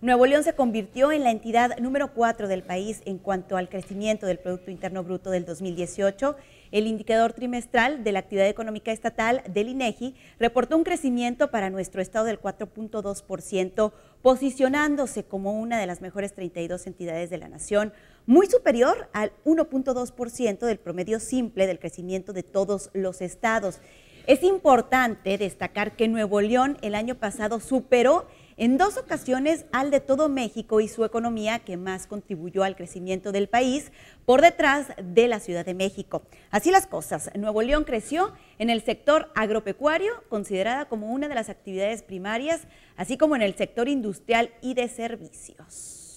Nuevo León se convirtió en la entidad número 4 del país en cuanto al crecimiento del Producto Interno Bruto del 2018. El indicador trimestral de la actividad económica estatal del INEGI reportó un crecimiento para nuestro estado del 4.2%, posicionándose como una de las mejores 32 entidades de la nación, muy superior al 1.2% del promedio simple del crecimiento de todos los estados. Es importante destacar que Nuevo León el año pasado superó en dos ocasiones al de todo México y su economía que más contribuyó al crecimiento del país por detrás de la Ciudad de México. Así las cosas, Nuevo León creció en el sector agropecuario, considerada como una de las actividades primarias, así como en el sector industrial y de servicios.